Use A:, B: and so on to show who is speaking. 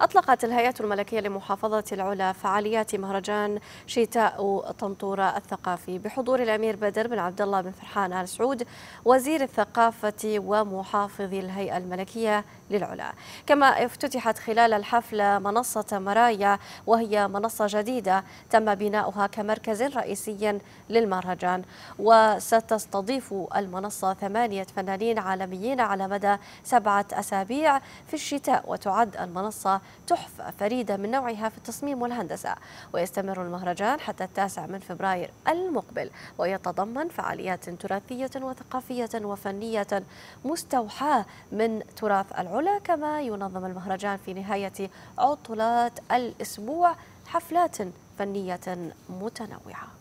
A: أطلقت الهيئة الملكية لمحافظة العلا فعاليات مهرجان شتاء طنطورة الثقافي بحضور الأمير بدر بن عبد الله بن فرحان آل سعود وزير الثقافة ومحافظ الهيئة الملكية للعلا كما افتتحت خلال الحفلة منصة مرايا وهي منصة جديدة تم بناؤها كمركز رئيسي للمهرجان وستستضيف المنصة ثمانية فنانين عالميين على مدى سبعة أسابيع في الشتاء وتعد المنصة تحفة فريدة من نوعها في التصميم والهندسة ويستمر المهرجان حتى التاسع من فبراير المقبل ويتضمن فعاليات تراثية وثقافية وفنية مستوحاة من تراث العلا كما ينظم المهرجان في نهاية عطلات الأسبوع حفلات فنية متنوعة